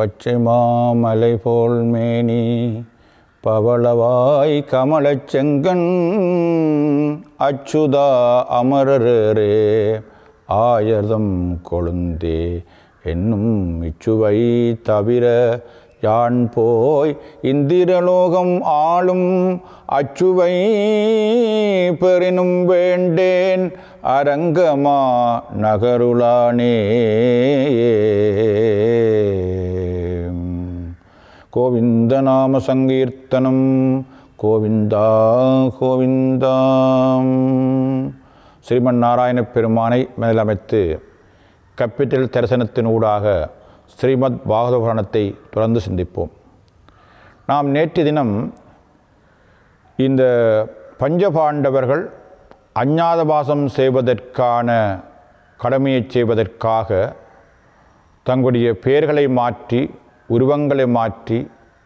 பச்சை மாமலை போல் மேனி பவளவாய் கமலச் செங்கன் அச்சுதா அமரரே ஆயர்தம் கொழுந்தே என்னும் இச்சுவை தவிர யான் போய் இந்திரலோகம் ஆளும் அச்சுவை பெறினும் வேண்டேன் அரங்கமா நகருளானே கோவிந்த நாம சங்கீர்த்தனம் கோவிந்தா கோவிந்தாம் ஸ்ரீமன்னாராயண பெருமானை மேலமைத்து கப்பிட்டல் தரிசனத்தினூடாக ஸ்ரீமத் பாகவத புராணத்தை தொடர்ந்து சிந்திப்போம் நாம் நேற்று தினம் இந்த பஞ்சபாண்டவர்கள் அஞ்ஞாதவாசம் செய்வதற்கான கடமையை செய்வதற்காக தங்களுடைய பெயர்களை மாற்றி உருவங்களை மாற்றி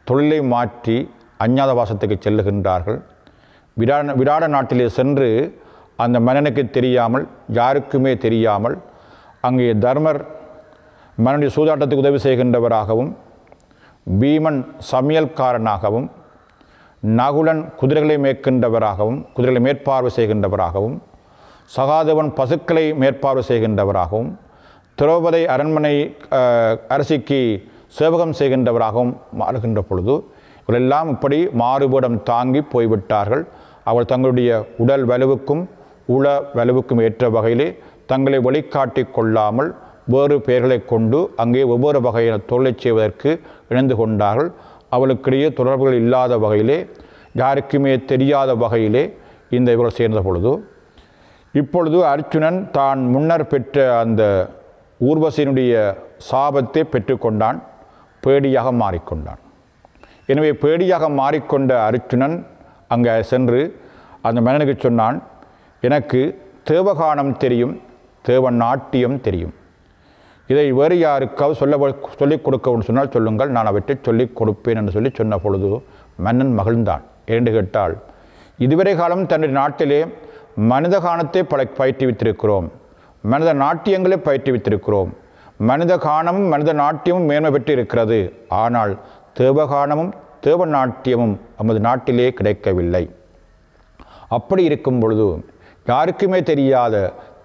தொழிலை மாற்றி அஞ்ஞாத வாசத்துக்கு செல்லுகின்றார்கள் விடாட விடாட நாட்டிலே சென்று அந்த மன்னனுக்கு தெரியாமல் யாருக்குமே தெரியாமல் அங்கே தர்மர் மன்னனுடைய சூதாட்டத்துக்கு உதவி செய்கின்றவராகவும் பீமன் சமையல்காரனாகவும் நகுலன் குதிரைகளை மேற்கின்றவராகவும் குதிரைகளை மேற்பார்வை செய்கின்றவராகவும் சகாதேவன் பசுக்களை மேற்பார்வை செய்கின்றவராகவும் திரௌபதி அரண்மனை அரசிக்கு சேவகம் செய்கின்றவராகவும் மாறுகின்ற பொழுது இவரெல்லாம் இப்படி மாறுபடம் தாங்கி போய்விட்டார்கள் அவர் தங்களுடைய உடல் வலுவுக்கும் உள வலுவுக்கும் ஏற்ற வகையிலே தங்களை வழிகாட்டி கொள்ளாமல் வேறு பெயர்களை கொண்டு அங்கே ஒவ்வொரு வகையில் தொழிலை செய்வதற்கு இணைந்து கொண்டார்கள் அவளுக்கிடையே தொடர்புகள் இல்லாத வகையிலே யாருக்குமே தெரியாத வகையிலே இந்த இவர்கள் சேர்ந்த பொழுது இப்பொழுது அர்ஜுனன் தான் முன்னர் பெற்ற அந்த ஊர்வசியினுடைய சாபத்தை பெற்றுக்கொண்டான் பேடியாக மாறிக்கொண்டான் எனவே பேடியாக மாறிக்கொண்ட அர்ஜுனன் அங்கே சென்று அந்த மன்னனுக்கு சொன்னான் எனக்கு தேவகானம் தெரியும் தேவ நாட்டியம் தெரியும் இதை வேறு யாருக்காவது சொல்ல சொல்லிக் கொடுக்கவும் சொன்னால் சொல்லுங்கள் நான் அவற்றை சொல்லிக் கொடுப்பேன் என்று சொல்லி சொன்ன பொழுது மன்னன் மகிழ்ந்தான் என்று கேட்டால் இதுவரை காலம் தன்னுடைய நாட்டிலே மனித காணத்தை பல பயிற்றுவித்திருக்கிறோம் மனித நாட்டியங்களை பயிற்றுவித்திருக்கிறோம் மனித காணமும் மனித நாட்டியமும் மேன்மை பெற்று இருக்கிறது ஆனால் தேவகானமும் தேவ நாட்டியமும் நமது நாட்டிலே கிடைக்கவில்லை அப்படி இருக்கும் பொழுது யாருக்குமே தெரியாத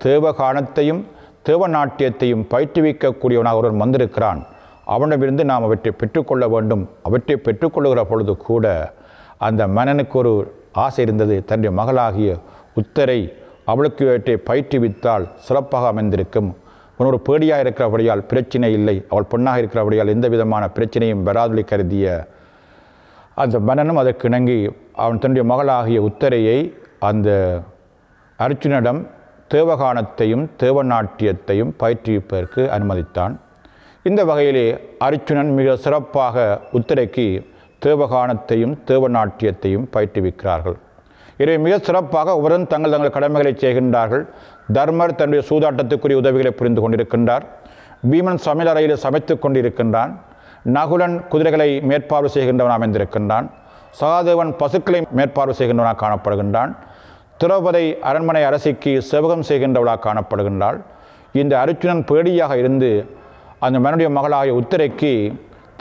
தேவகானத்தையும் தேவ நாட்டியத்தையும் பயிற்றுவிக்கக்கூடியவனாக ஒருவன் வந்திருக்கிறான் அவனிடமிருந்து நாம் அவற்றை பெற்றுக்கொள்ள வேண்டும் அவற்றை பெற்றுக்கொள்ளுகிற பொழுது கூட அந்த மன்னனுக்கு ஒரு ஆசை இருந்தது தன்னுடைய மகளாகிய உத்தரை அவளுக்கு இவற்றை பயிற்றுவித்தால் சிறப்பாக அமைந்திருக்கும் உன் ஒரு பேடியாக இருக்கிறபடியால் பிரச்சனை இல்லை அவள் பொண்ணாக இருக்கிறபடியால் எந்த விதமான பிரச்சனையும் வராதுலை கருதிய அந்த மன்னனும் அதற்கு இணங்கி அவன் தன்னுடைய மகளாகிய உத்தரையை அந்த அர்ஜுனிடம் தேவகானத்தையும் தேவநாட்டியத்தையும் பயிற்றுவிப்பதற்கு அனுமதித்தான் இந்த வகையிலே அர்ஜுனன் மிக சிறப்பாக உத்தரைக்கு தேவகானத்தையும் தேவநாட்டியத்தையும் பயிற்றுவிக்கிறார்கள் இவை மிக சிறப்பாக உடன் தங்கள் தங்கள் கடமைகளை செய்கின்றார்கள் தர்மர் தன்னுடைய சூதாட்டத்துக்குரிய உதவிகளை புரிந்து கொண்டிருக்கின்றார் பீமன் சமையலறையில் சமைத்து கொண்டிருக்கின்றான் நகுலன் குதிரைகளை மேற்பார்வை செய்கின்றவன் அமைந்திருக்கின்றான் சகாதேவன் பசுக்களை மேற்பார்வை செய்கின்றவனாக காணப்படுகின்றான் திரௌபதை அரண்மனை அரசிக்கு செவகம் செய்கின்றவளாக காணப்படுகின்றாள் இந்த அருச்சுனன் பேடியாக இருந்து அந்த மனுடைய மகளாகிய உத்திரைக்கு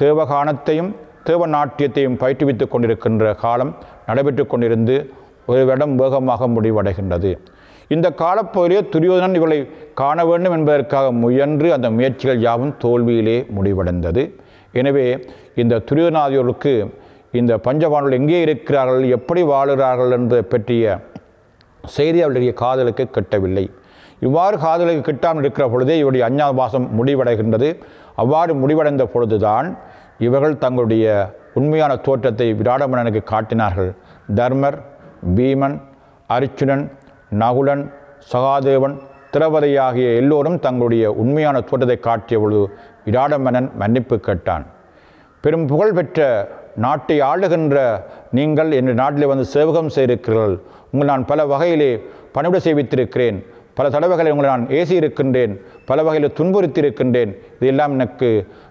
தேவகானத்தையும் தேவ நாட்டியத்தையும் பயிற்றுவித்துக் கொண்டிருக்கின்ற காலம் நடைபெற்று கொண்டிருந்து ஒரு இடம் வேகமாக முடிவடைகின்றது இந்த காலப்பகுதியிலே துரியோதனன் இவளை காண வேண்டும் என்பதற்காக முயன்று அந்த முயற்சிகள் யாவும் தோல்வியிலே முடிவடைந்தது எனவே இந்த துரியோதனாதியோருக்கு இந்த பஞ்சபாண்டவர்கள் எங்கே இருக்கிறார்கள் எப்படி வாழுகிறார்கள் என்பதை பற்றிய செய்தி அவளுடைய காதலுக்கு கிட்டவில்லை இவ்வாறு காதலுக்கு கிட்டாமல் இருக்கிற பொழுதே இவருடைய அஞ்ஞாபாசம் முடிவடைகின்றது அவ்வாறு முடிவடைந்த பொழுதுதான் இவர்கள் தங்களுடைய உண்மையான தோற்றத்தை விராடமன்னனுக்கு காட்டினார்கள் தர்மர் பீமன் அர்ச்சுனன் நகுலன் சகாதேவன் திரவதை ஆகிய எல்லோரும் தங்களுடைய உண்மையான தோட்டத்தை காட்டிய பொழுது இராடமனன் மன்னிப்பு கேட்டான் பெரும் புகழ்பெற்ற நாட்டை ஆளுகின்ற நீங்கள் என் நாட்டில் வந்து சேவகம் செய்திருக்கிறீர்கள் உங்கள் நான் பல வகையிலே பணிவிட செய்வித்திருக்கிறேன் பல தடவைகளை உங்களை நான் ஏசி இருக்கின்றேன் பல வகையில் துன்புறுத்தியிருக்கின்றேன் இதெல்லாம் எனக்கு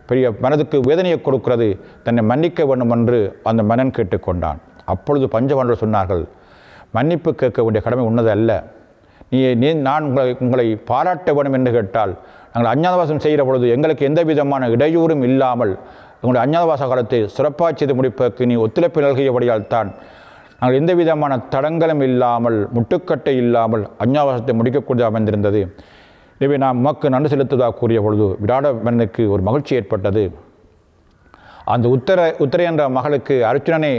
பெரிய மனதுக்கு வேதனையை கொடுக்கிறது தன்னை மன்னிக்க வேண்டும் என்று அந்த மனன் கேட்டுக்கொண்டான் அப்பொழுது பஞ்சவன்கள் சொன்னார்கள் மன்னிப்பு கேட்கக்கூடிய கடமை உன்னது அல்ல நீ நீ நான் உங்களை உங்களை பாராட்ட வேணும் என்று கேட்டால் நாங்கள் அஞ்ஞாதவாசம் செய்கிற பொழுது எங்களுக்கு எந்த விதமான இடையூறும் இல்லாமல் எங்களுடைய அஞ்ஞாதவாச காலத்தை சிறப்பாக செய்து முடிப்பதற்கு நீ ஒத்துழைப்பு நல்கியபடியால் தான் நாங்கள் எந்த விதமான தடங்களும் இல்லாமல் முட்டுக்கட்டை இல்லாமல் அஞ்ஞாவாசத்தை முடிக்கக்கூடிய அமைந்திருந்தது எனவே நாம் உமக்கு நன்றி செலுத்துவதாக கூறிய பொழுது விராட மன்னனுக்கு ஒரு மகிழ்ச்சி ஏற்பட்டது அந்த உத்தர உத்தர என்ற மகளுக்கு அர்ச்சுனனை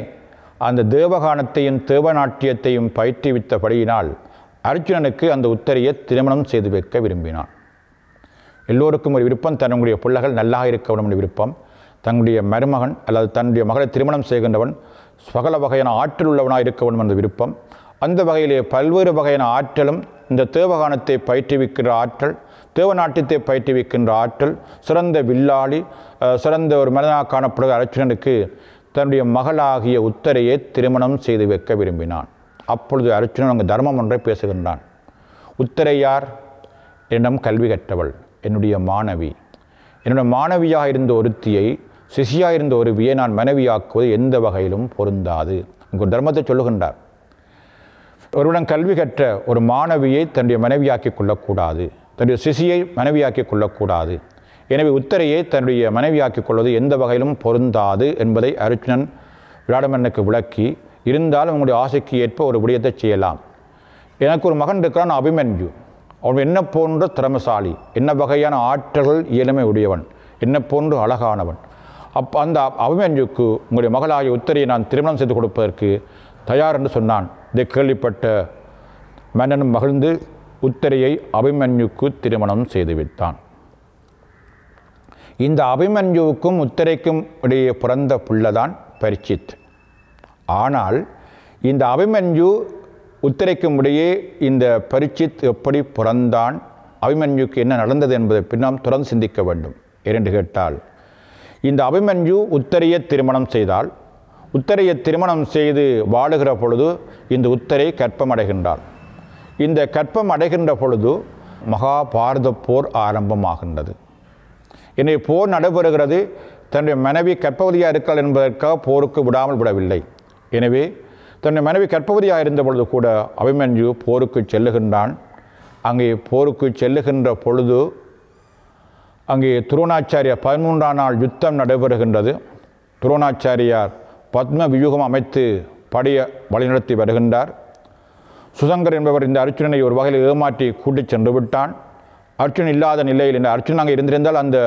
அந்த தேவகானத்தையும் தேவநாட்டியத்தையும் பயிற்றுவித்தபடியினால் அர்ஜுனனுக்கு அந்த உத்தரையை திருமணம் செய்து வைக்க விரும்பினான் எல்லோருக்கும் ஒரு விருப்பம் தன்னுடைய பிள்ளைகள் நல்லாக இருக்க வேண்டும் விருப்பம் தன்னுடைய மருமகன் அல்லது தன்னுடைய மகளை திருமணம் செய்கின்றவன் சகல வகையான ஆற்றல் உள்ளவனாக இருக்க வேண்டும் என்ற விருப்பம் அந்த வகையிலே பல்வேறு வகையான ஆற்றலும் இந்த தேவகானத்தை பயிற்றுவிக்கின்ற ஆற்றல் தேவநாட்டியத்தை பயிற்றுவிக்கின்ற ஆற்றல் சிறந்த வில்லாளி சிறந்த ஒரு மனிதனாக காணப்படுகிற அர்ச்சுனனுக்கு தன்னுடைய மகளாகிய உத்தரையை திருமணம் செய்து வைக்க விரும்பினான் அப்பொழுது அர்ஜுனன் அங்கு தர்மம் ஒன்றை பேசுகின்றான் உத்தரையார் என்னிடம் கல்வி கற்றவள் என்னுடைய மாணவி என்னுடைய மாணவியாக இருந்த ஒருத்தியை சிசியாக இருந்த ஒருவியை நான் மனைவியாக்குவது எந்த வகையிலும் பொருந்தாது உங்கள் தர்மத்தை சொல்லுகின்றார் ஒருவிடம் கல்வி கற்ற ஒரு மாணவியை தன்னுடைய மனைவியாக்கிக் கொள்ளக்கூடாது தன்னுடைய சிசியை மனைவியாக்கிக் கொள்ளக்கூடாது எனவே உத்தரையை தன்னுடைய மனைவியாக்கிக் கொள்வது எந்த வகையிலும் பொருந்தாது என்பதை அர்ஜுனன் விராடமன்னுக்கு விளக்கி இருந்தாலும் உங்களுடைய ஆசைக்கு ஏற்ப ஒரு விடயத்தை செய்யலாம் எனக்கு ஒரு மகன் இருக்கிறான் அபிமன்யு அவன் என்ன போன்ற திறமசாலி என்ன வகையான ஆற்றல்கள் இயலுமை உடையவன் என்ன போன்று அழகானவன் அப் அந்த அபிமன்யுக்கு உங்களுடைய மகளாகிய உத்தரையை நான் திருமணம் செய்து கொடுப்பதற்கு தயார் என்று சொன்னான் இதை கேள்விப்பட்ட மன்னனும் மகிழ்ந்து உத்தரையை அபிமன்யுக்கு திருமணம் செய்துவிட்டான் இந்த அபிமன்யுவுக்கும் உத்தரைக்கும் இடையே பிறந்த புள்ளதான் பரிச்சித் ஆனால் இந்த அபிமன்யு உத்தரைக்கும் இடையே இந்த பரிச்சித் எப்படி பிறந்தான் அபிமன்யுக்கு என்ன நடந்தது என்பதை பின்னால் தொடர்ந்து சிந்திக்க வேண்டும் இரண்டு கேட்டால் இந்த அபிமன்யு உத்தரையை திருமணம் செய்தால் உத்தரையை திருமணம் செய்து வாழுகிற பொழுது இந்த உத்தரை கற்பம் அடைகின்றார் இந்த கற்பம் அடைகின்ற பொழுது மகாபாரத போர் ஆரம்பமாகின்றது இன்றைய போர் நடைபெறுகிறது தன்னுடைய மனைவி கற்பவதியாக இருக்காள் என்பதற்காக போருக்கு விடாமல் விடவில்லை எனவே தன்னுடைய மனைவி கற்பவதியாக இருந்த பொழுது கூட அபிமன்யு போருக்கு செல்லுகின்றான் அங்கே போருக்கு செல்லுகின்ற பொழுது அங்கே துரோணாச்சாரியா பதிமூன்றாம் நாள் யுத்தம் நடைபெறுகின்றது துரோணாச்சாரியார் பத்ம வியூகம் அமைத்து படையை வழிநடத்தி வருகின்றார் சுதங்கர் என்பவர் இந்த அர்ச்சுனனை ஒரு வகையில் ஏமாற்றி கூட்டிச் சென்று விட்டான் அர்ஜுன் இல்லாத நிலையில் இந்த அர்ஜுன் நாங்கள் இருந்திருந்தால் அந்த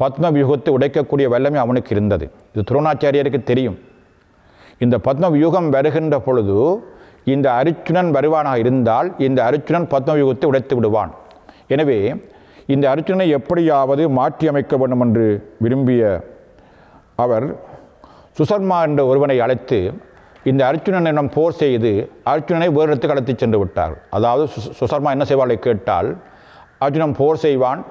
பத்ம வியூகத்தை உடைக்கக்கூடிய வல்லமை அவனுக்கு இருந்தது இது துரோணாச்சாரியருக்கு தெரியும் இந்த பத்ம வியூகம் வருகின்ற பொழுது இந்த அர்ஜுனன் வருவானாக இருந்தால் இந்த அர்ஜுனன் பத்ம உடைத்து விடுவான் எனவே இந்த அர்ஜுனனை எப்படியாவது மாற்றி அமைக்க வேண்டும் என்று விரும்பிய அவர் சுசர்மா என்ற ஒருவனை அழைத்து இந்த அர்ஜுனனிடம் போர் செய்து அர்ஜுனனை வேறு இடத்துக்கு அழைத்து சென்று விட்டார் அதாவது சுசர்மா என்ன செய்வாளை கேட்டால் அர்ஜுனன் போர் செய்வான்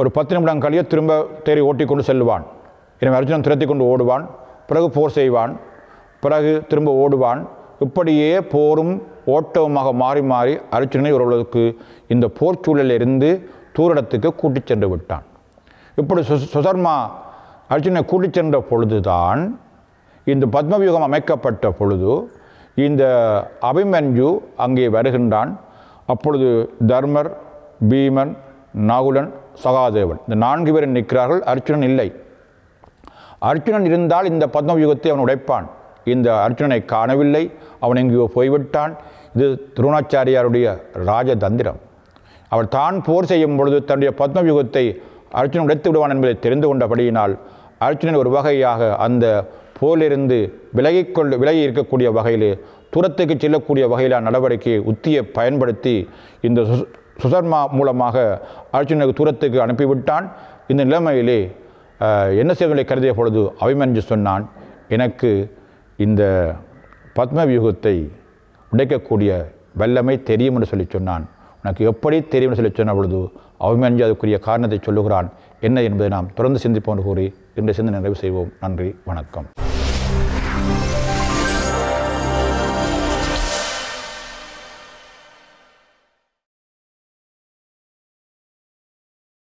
ஒரு பத்து நிமிடம் கழிய திரும்ப தேறி ஓட்டிக்கொண்டு செல்லுவான் எனவே அர்ஜுனன் துரத்தி கொண்டு ஓடுவான் பிறகு போர் செய்வான் பிறகு திரும்ப ஓடுவான் இப்படியே போரும் ஓட்டவுமாக மாறி மாறி அர்ஜுனனை ஒருவர்களுக்கு இந்த போர் சூழலிலிருந்து தூரிடத்துக்கு கூட்டிச் சென்று விட்டான் இப்படி சு சுசர்மா அர்ஜுனை கூட்டிச் சென்ற பொழுதுதான் இந்த பத்மவியூகம் அமைக்கப்பட்ட பொழுது இந்த அபிமன்யு அங்கே வருகின்றான் அப்பொழுது தர்மர் பீமன் நகுலன் சகாதேவன் இந்த நான்கு பேரும் நிற்கிறார்கள் அர்ஜுனன் இல்லை அர்ஜுனன் இருந்தால் இந்த பத்மவியூகத்தை அவன் உடைப்பான் இந்த அர்ஜுனனை காணவில்லை அவன் எங்கேயோ போய்விட்டான் இது திருணாச்சாரியாருடைய ராஜதந்திரம் அவர் தான் போர் செய்யும் பொழுது தன்னுடைய பத்மவியூகத்தை அர்ஜுனன் உடைத்து விடுவான் என்பதை தெரிந்து கொண்டபடியினால் அர்ஜுனன் ஒரு வகையாக அந்த போலிருந்து விலகிக்கொள் விலகி இருக்கக்கூடிய வகையில் தூரத்துக்கு செல்லக்கூடிய வகையிலான நடவடிக்கையை உத்தியை பயன்படுத்தி இந்த சுசர்மா மூலமாக அர்ஜுனுக்கு தூரத்துக்கு அனுப்பிவிட்டான் இந்த நிலைமையிலே என்ன செய்வதை கருதிய பொழுது அபிமன்று சொன்னான் எனக்கு இந்த பத்மவியூகத்தை உடைக்கக்கூடிய வல்லமை தெரியும் என்று சொல்லி சொன்னான் உனக்கு எப்படி தெரியும் என்று சொல்லி சொன்ன பொழுது அபிமன்யு அதுக்குரிய காரணத்தை சொல்லுகிறான் என்ன என்பதை நாம் தொடர்ந்து சிந்திப்போம் கூறி இன்று சிந்தனை நிறைவு செய்வோம் நன்றி வணக்கம்